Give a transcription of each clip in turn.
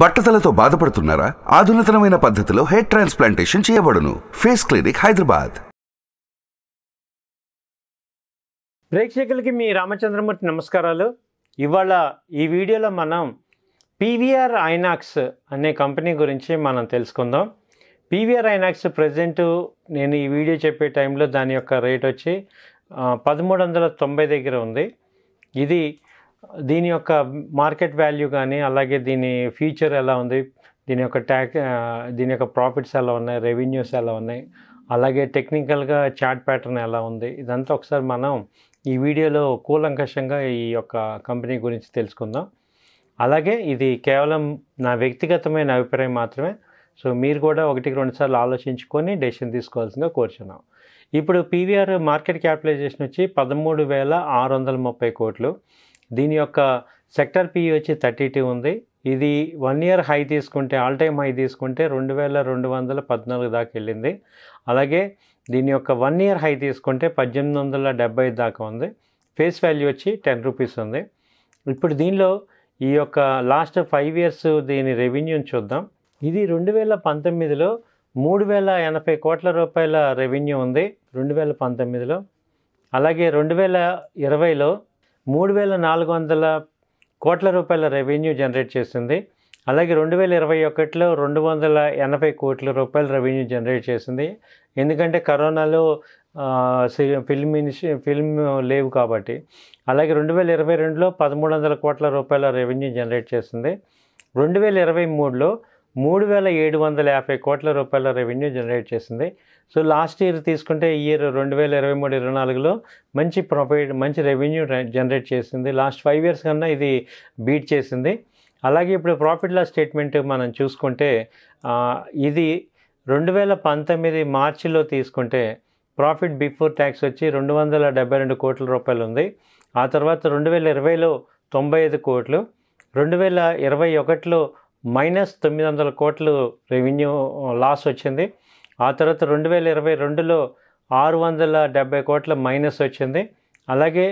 బట్టతలతో బాధపడుతున్నారా ఆధునితనమైన పద్ధతిలో హెయిర్ ట్రాన్స్ప్లాంటేషన్ చేయబడును ఫేస్ క్లినిక్ హైదరాబాద్ ప్రేక్షకులకి మీ రామచంద్రమూర్తి నమస్కారాలు ఇవాళ ఈ వీడియోలో మనం పీవీఆర్ ఐనాక్స్ అనే కంపెనీ గురించి మనం తెలుసుకుందాం పీవీఆర్ ఐనాక్స్ ప్రజెంట్ నేను ఈ వీడియో చెప్పే టైంలో దాని యొక్క రేట్ వచ్చి పదమూడు వందల తొంభై దగ్గర ఉంది ఇది దీని యొక్క మార్కెట్ వాల్యూ కానీ అలాగే దీని ఫ్యూచర్ ఎలా ఉంది దీని యొక్క ట్యాక్ దీని యొక్క ప్రాఫిట్స్ ఎలా ఉన్నాయి రెవెన్యూస్ ఎలా ఉన్నాయి అలాగే టెక్నికల్గా చాట్ ప్యాటర్న్ ఎలా ఉంది ఇదంతా ఒకసారి మనం ఈ వీడియోలో కూలంకషంగా ఈ యొక్క కంపెనీ గురించి తెలుసుకుందాం అలాగే ఇది కేవలం నా వ్యక్తిగతమైన అభిప్రాయం మాత్రమే సో మీరు కూడా ఒకటికి రెండు సార్లు ఆలోచించుకొని డెసిషన్ తీసుకోవాల్సిందిగా కోరుచున్నాం ఇప్పుడు పీవీఆర్ మార్కెట్ క్యాపిటలైజేషన్ వచ్చి పదమూడు వేల ఆరు వందల ముప్పై కోట్లు దీని యొక్క సెక్టర్ పి వచ్చి థర్టీ టూ ఉంది ఇది వన్ ఇయర్ హై తీసుకుంటే ఆల్ టైమ్ హై తీసుకుంటే రెండు వేల రెండు వందల పద్నాలుగు దాకా వెళ్ళింది అలాగే దీని యొక్క వన్ ఇయర్ హై తీసుకుంటే పద్దెనిమిది వందల డెబ్బై దాకా ఉంది ఫేస్ వాల్యూ వచ్చి టెన్ రూపీస్ ఉంది ఇప్పుడు దీనిలో ఈ యొక్క లాస్ట్ ఫైవ్ ఇయర్స్ దీని రెవెన్యూని చూద్దాం ఇది రెండు వేల పంతొమ్మిదిలో మూడు వేల ఎనభై కోట్ల రూపాయల రెవెన్యూ ఉంది రెండు వేల పంతొమ్మిదిలో అలాగే రెండు వేల ఇరవైలో మూడు వేల నాలుగు వందల కోట్ల రూపాయల రెవెన్యూ జనరేట్ చేసింది అలాగే రెండు వేల ఇరవై ఒకటిలో రెండు వందల ఎనభై కోట్ల రూపాయల రెవెన్యూ జనరేట్ చేసింది ఎందుకంటే కరోనాలో ఫిల్మ్ ఇనిషి ఫిల్మ్ లేవు కాబట్టి అలాగే రెండు వేల ఇరవై రెండులో పదమూడు వందల కోట్ల రూపాయల రెవెన్యూ జనరేట్ చేసింది రెండు వేల ఇరవై మూడులో మూడు వేల ఏడు వందల యాభై కోట్ల రూపాయల రెవెన్యూ జనరేట్ చేసింది సో లాస్ట్ ఇయర్ తీసుకుంటే ఇయర్ రెండు వేల ఇరవై మూడు ఇరవై నాలుగులో మంచి ప్రాఫిట్ మంచి రెవెన్యూ జనరేట్ చేసింది లాస్ట్ ఫైవ్ ఇయర్స్ కన్నా ఇది బీట్ చేసింది అలాగే ఇప్పుడు ప్రాఫిట్ లాస్ స్టేట్మెంట్ మనం చూసుకుంటే ఇది రెండు వేల పంతొమ్మిది మార్చిలో తీసుకుంటే ప్రాఫిట్ బిఫోర్ ట్యాక్స్ వచ్చి రెండు వందల డెబ్బై రెండు కోట్ల రూపాయలు ఉంది ఆ తర్వాత రెండు వేల ఇరవైలో తొంభై ఐదు కోట్లు రెండు వేల ఇరవై ఒకటిలో మైనస్ తొమ్మిది వందల కోట్లు రెవెన్యూ లాస్ వచ్చింది ఆ తర్వాత రెండు వేల ఇరవై రెండులో ఆరు వందల డెబ్బై కోట్ల మైనస్ వచ్చింది అలాగే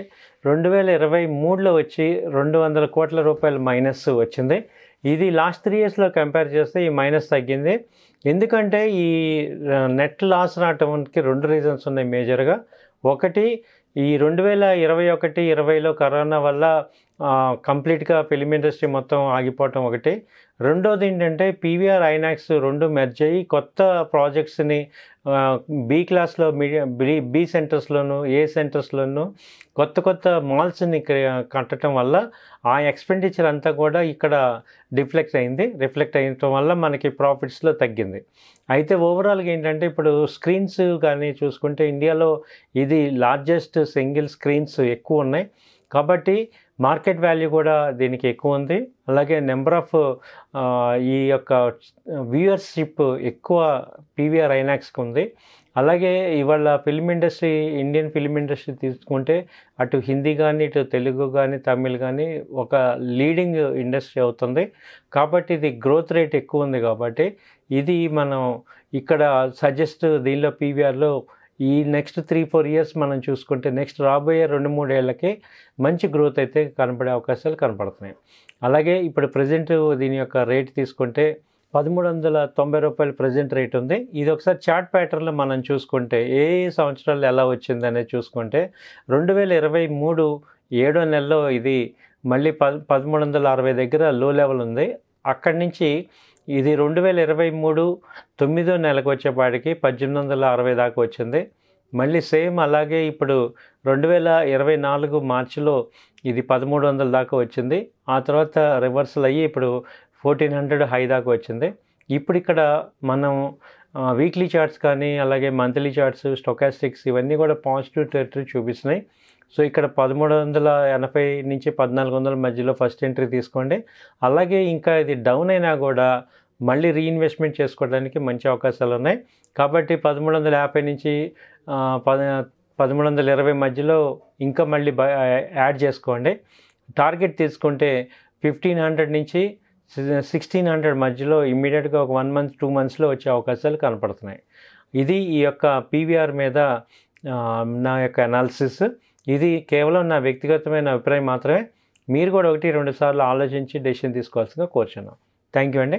రెండు వేల ఇరవై మూడులో వచ్చి రెండు వందల కోట్ల రూపాయల మైనస్ వచ్చింది ఇది లాస్ట్ త్రీ ఇయర్స్లో కంపేర్ చేస్తే ఈ మైనస్ తగ్గింది ఎందుకంటే ఈ నెట్ లాస్ రావడానికి రెండు రీజన్స్ ఉన్నాయి మేజర్గా ఒకటి ఈ రెండు వేల ఇరవై ఒకటి ఇరవైలో కరోనా వల్ల కంప్లీట్గా ఫిలిం ఇండస్ట్రీ మొత్తం ఆగిపోవటం ఒకటి రెండోది ఏంటంటే పీవీఆర్ ఐనాక్స్ రెండు మెర్జ్ అయ్యి కొత్త ప్రాజెక్ట్స్ని బి క్లాస్లో మీడియా బి బి సెంటర్స్లోను ఏ సెంటర్స్లోను కొత్త కొత్త మాల్స్ని కట్టడం వల్ల ఆ ఎక్స్పెండిచర్ అంతా కూడా ఇక్కడ డిఫ్లెక్ట్ అయింది రిఫ్లెక్ట్ అయ్యటం వల్ల మనకి ప్రాఫిట్స్లో తగ్గింది అయితే ఓవరాల్గా ఏంటంటే ఇప్పుడు స్క్రీన్స్ కానీ చూసుకుంటే ఇండియాలో ఇది లార్జెస్ట్ సింగిల్ స్క్రీన్స్ ఎక్కువ ఉన్నాయి కాబట్టి మార్కెట్ వాల్యూ కూడా దీనికి ఎక్కువ ఉంది అలాగే నెంబర్ ఆఫ్ ఈ యొక్క వ్యూయర్షిప్ ఎక్కువ పీవీఆర్ ఐనాక్స్కి ఉంది అలాగే ఇవాళ film industry Indian film industry తీసుకుంటే అటు హిందీ కానీ ఇటు తెలుగు కానీ తమిళ్ కానీ ఒక లీడింగ్ ఇండస్ట్రీ అవుతుంది కాబట్టి ఇది గ్రోత్ రేట్ ఎక్కువ ఉంది కాబట్టి ఇది మనం ఇక్కడ సజెస్ట్ దీనిలో పీవీఆర్లో ఈ నెక్స్ట్ త్రీ ఫోర్ ఇయర్స్ మనం చూసుకుంటే నెక్స్ట్ రాబోయే రెండు మూడేళ్లకే మంచి గ్రోత్ అయితే కనపడే అవకాశాలు కనపడుతున్నాయి అలాగే ఇప్పుడు ప్రజెంట్ దీని యొక్క రేట్ తీసుకుంటే పదమూడు వందల తొంభై రూపాయలు ప్రజెంట్ రేట్ ఉంది ఇది ఒకసారి చార్ట్ ప్యాటర్న్లో మనం చూసుకుంటే ఏ సంవత్సరాలు ఎలా వచ్చిందనే చూసుకుంటే రెండు వేల ఇరవై మూడు ఏడో నెలలో ఇది మళ్ళీ ప పదమూడు వందల అరవై దగ్గర లో లెవెల్ ఉంది అక్కడి నుంచి ఇది రెండు వేల ఇరవై మూడు తొమ్మిదో నెలకు వచ్చేపాటికి పద్దెనిమిది వందల అరవై దాకా వచ్చింది మళ్ళీ సేమ్ అలాగే ఇప్పుడు రెండు వేల ఇరవై నాలుగు మార్చిలో ఇది పదమూడు వందల దాకా వచ్చింది ఆ తర్వాత రివర్సల్ అయ్యి ఇప్పుడు ఫోర్టీన్ హండ్రెడ్ హై దాకా వచ్చింది ఇప్పుడు ఇక్కడ మనం వీక్లీ చార్ట్స్ కానీ అలాగే మంత్లీ చార్ట్స్ స్టొకాస్టిక్స్ ఇవన్నీ కూడా పాజిటివ్ టెరిటరీ చూపిస్తున్నాయి సో ఇక్కడ పదమూడు వందల ఎనభై నుంచి పద్నాలుగు వందల మధ్యలో ఫస్ట్ ఎంట్రీ తీసుకోండి అలాగే ఇంకా ఇది డౌన్ అయినా కూడా మళ్ళీ రీఇన్వెస్ట్మెంట్ చేసుకోవడానికి మంచి అవకాశాలు ఉన్నాయి కాబట్టి పదమూడు వందల యాభై నుంచి పద పదమూడు వందల ఇరవై మధ్యలో ఇంకా మళ్ళీ యాడ్ చేసుకోండి టార్గెట్ తీసుకుంటే ఫిఫ్టీన్ హండ్రెడ్ నుంచి సిక్స్టీన్ హండ్రెడ్ మధ్యలో ఇమ్మీడియట్గా ఒక వన్ మంత్ టూ మంత్స్లో వచ్చే అవకాశాలు కనపడుతున్నాయి ఇది ఈ యొక్క పీవీఆర్ మీద నా యొక్క అనాలిసిస్ ఇది కేవలం నా వ్యక్తిగతమైన అభిప్రాయం మాత్రమే మీరు కూడా ఒకటి రెండు సార్లు ఆలోచించి డెసిషన్ తీసుకోవాల్సిందిగా కోరుచున్నాం థ్యాంక్ యూ అండి